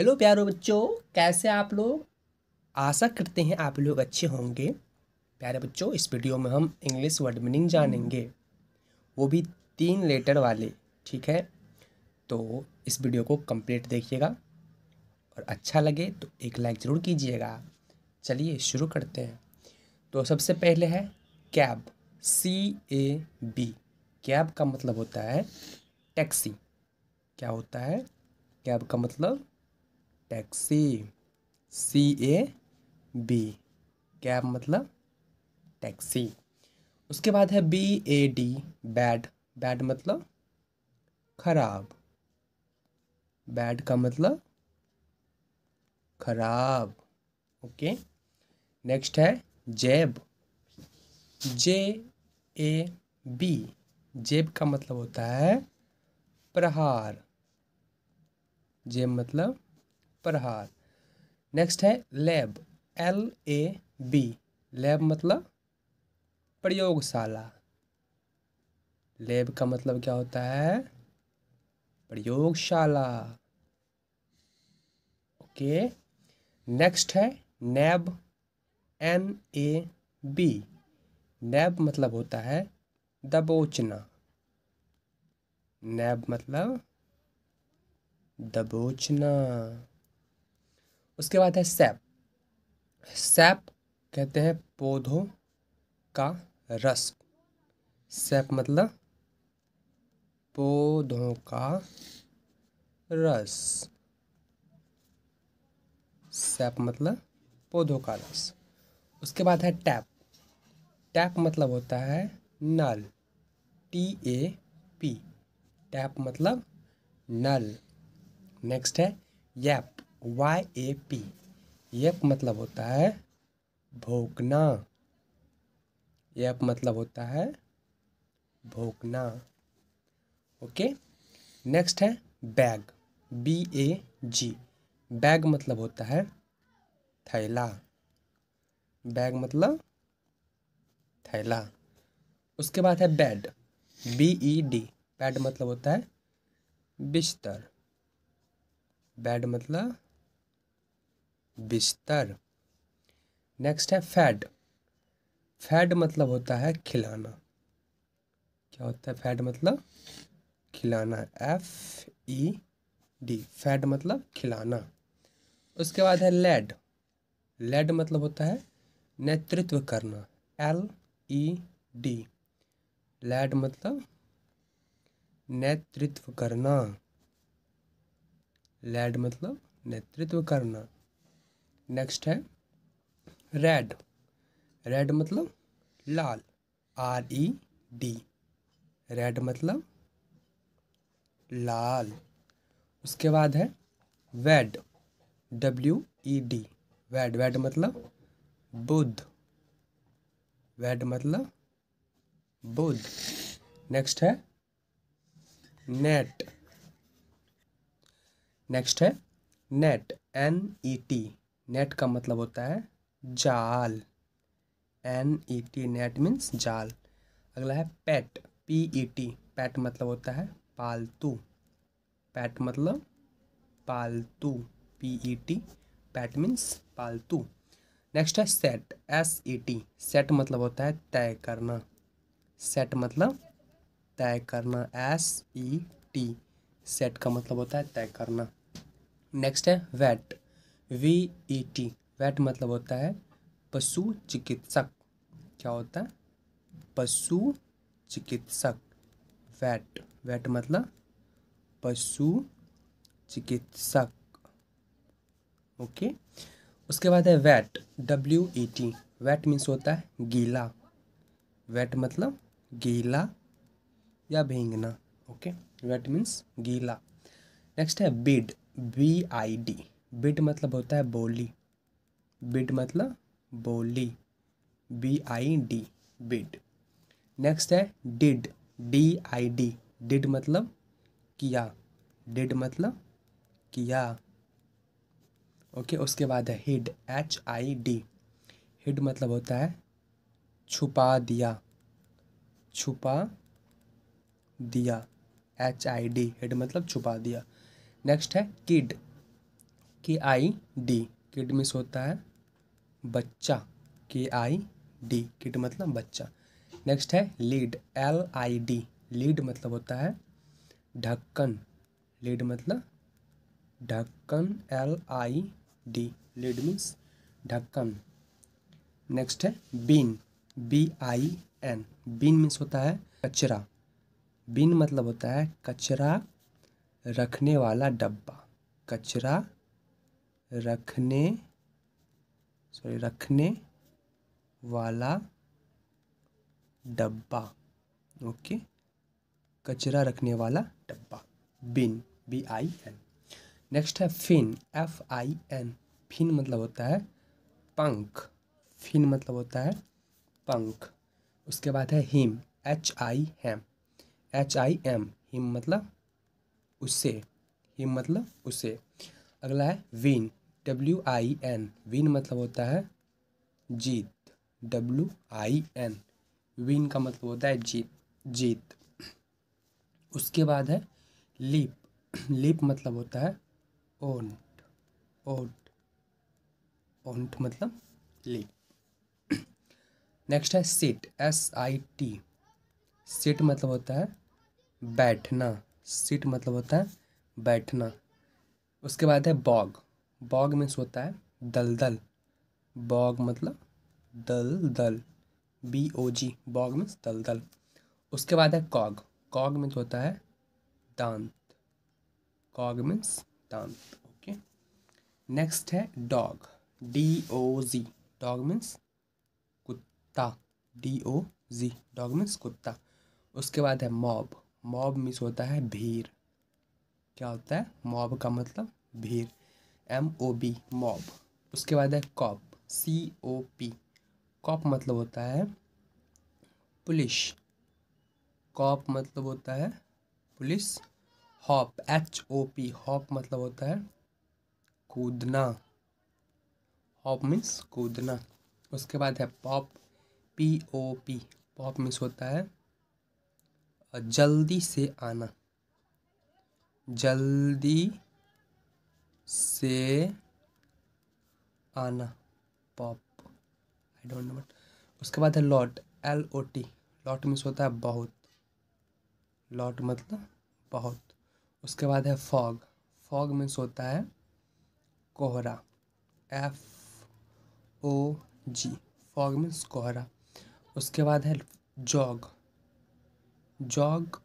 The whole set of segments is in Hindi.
हेलो प्यारो बच्चों कैसे आप लोग आशा करते हैं आप लोग अच्छे होंगे प्यारे बच्चों इस वीडियो में हम इंग्लिश वर्ड मीनिंग जानेंगे वो भी तीन लेटर वाले ठीक है तो इस वीडियो को कंप्लीट देखिएगा और अच्छा लगे तो एक लाइक ज़रूर कीजिएगा चलिए शुरू करते हैं तो सबसे पहले है cab C A B cab का मतलब होता है टैक्सी क्या होता है कैब का मतलब taxi C A B cab मतलब टैक्सी उसके बाद है B A D bad bad मतलब खराब बैड का मतलब खराब ओके नेक्स्ट है जेब जे ए बी जेब का मतलब होता है प्रहार जेब मतलब प्रहार नेक्स्ट है lab L A B lab मतलब प्रयोगशाला लैब का मतलब क्या होता है प्रयोगशाला ओके नेक्स्ट है नैब एन ए बी नैब मतलब होता है दबोचना नैब मतलब दबोचना उसके बाद है सैप सैप कहते हैं पौधों का रस सैप मतलब पौधों का रस सैप मतलब पौधों का रस उसके बाद है टैप टैप मतलब होता है नल टी ए पी टैप मतलब नल नेक्स्ट है यैप वाई ए पी यप मतलब होता है भोगना यप मतलब होता है भोगना ओके नेक्स्ट है bag B A G bag मतलब होता है थैला बैग मतलब थैला उसके बाद है bed B E D bed मतलब होता है बिस्तर बेड मतलब बिस्तर नेक्स्ट है फैड फैड मतलब होता है खिलाना क्या होता है फैड मतलब खिलाना एफ ई डी फैड मतलब खिलाना उसके बाद है लेड लेड मतलब होता है नेतृत्व करना एल ई डी लेड मतलब नेतृत्व करना लेड मतलब नेतृत्व करना नेक्स्ट है रेड रेड मतलब लाल आर ई डी रेड मतलब लाल उसके बाद है वेड डब्ल्यू ई डी वेड वेड मतलब बुद्ध वेड मतलब बुद्ध नेक्स्ट है नेट नेक्स्ट है net N E T net का मतलब होता है जाल N E T net means जाल अगला है pet P E T pet मतलब होता है पालतू पैट मतलब पालतू P E T pet means पालतू नेक्स्ट है set S E T set मतलब होता है तय करना सेट मतलब तय करना एस ई टी सेट का मतलब होता है तय करना नेक्स्ट है vat V A T vat मतलब होता है पशु चिकित्सक क्या होता है पशु चिकित्सक वैट वैट मतलब पशु चिकित्सक ओके उसके बाद है wet W E T wet means होता है गीला वैट मतलब गीला या भेंगना ओके वैट मीन्स गीला नेक्स्ट है bid B I D bid मतलब होता है बोली बिट मतलब बोली B I D bid next है did D I D did मतलब किया डिड मतलब किया ओके उसके बाद है hid H I D hid मतलब होता है छुपा दिया छुपा दिया एच आई डी हिड मतलब छुपा दिया नेक्स्ट है किड के आई डी किड मिस होता है बच्चा के आई डी किड मतलब बच्चा नेक्स्ट है lid L I D lid मतलब होता है ढक्कन लीड मतलब ढक्कन L I D lid means ढक्कन नेक्स्ट है bin B I N bin means होता है कचरा बीन मतलब होता है कचरा रखने वाला डब्बा कचरा रखने सॉरी रखने वाला डब्बा ओके कचरा रखने वाला डब्बा bin B I N next है fin F I N fin मतलब होता है पंख फिन मतलब होता है पंख उसके बाद है him H I M H I M him मतलब उसे हिम मतलब उसे अगला है win W I N win मतलब होता है जीत डब्ल्यू आई एन विन का मतलब होता है जीत जीत उसके बाद है लिप लिप मतलब होता है ओंट ओंट ओंट मतलब लिप नेक्स्ट है sit S I T sit मतलब होता है बैठना सीट मतलब होता है बैठना उसके बाद है बॉग बॉग मीन्स होता है दलदल बॉग मतलब दलदल B O G bog means दलदल उसके बाद है कॉग कॉग मीन्स होता है दांत कॉग मीन्स दांत ओके नेक्स्ट है dog D O G dog means कुत्ता D O G dog means कुत्ता उसके बाद है मॉब मॉब मीन्स होता है भीड़ क्या होता है मॉब का मतलब भीड़ एम ओ बी मॉब उसके बाद है cop C O P cop मतलब होता है पुलिस कॉप मतलब होता है police hop H O P hop मतलब होता है कूदना हॉप मीन्स कूदना उसके बाद है pop P O P pop means होता है जल्दी से आना जल्दी से आना pop I don't know but उसके बाद है lot L O T lot means होता है बहुत लॉट मतलब बहुत उसके बाद है फॉग फॉग मीन्स होता है कोहरा F O G fog means कोहरा उसके बाद है jog jog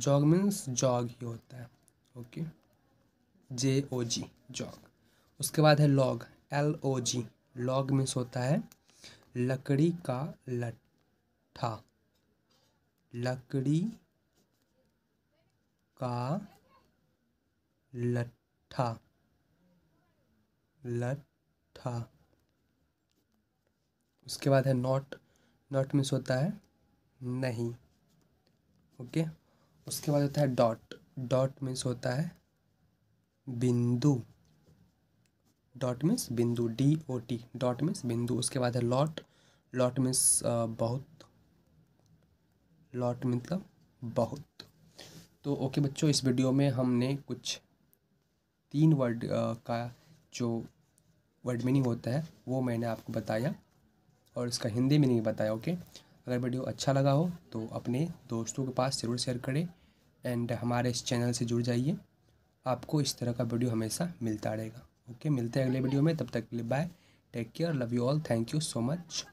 jog means jog ही होता है okay okay? J O G jog उसके बाद है log L O G log means होता है लकड़ी का लट्ठा लकड़ी का लट्ठा लट्ठा उसके बाद है नॉट नॉट मिस होता है नहीं ओके उसके बाद होता है डॉट डॉट मिस होता है बिंदु डॉट मीन्स बिंदु D O T dot means बिंदु उसके बाद है लॉट लॉट मीन्स बहुत लॉट मतलब बहुत तो ओके बच्चों इस वीडियो में हमने कुछ तीन वर्ड का जो वर्ड मीनिंग होता है वो मैंने आपको बताया और इसका हिंदी मीनिंग बताया ओके अगर वीडियो अच्छा लगा हो तो अपने दोस्तों के पास ज़रूर शेयर करें एंड हमारे इस चैनल से जुड़ जाइए आपको इस तरह का वीडियो हमेशा मिलता रहेगा ओके मिलते हैं अगले वीडियो में तब तक के लिए bye take care love you all thank you so much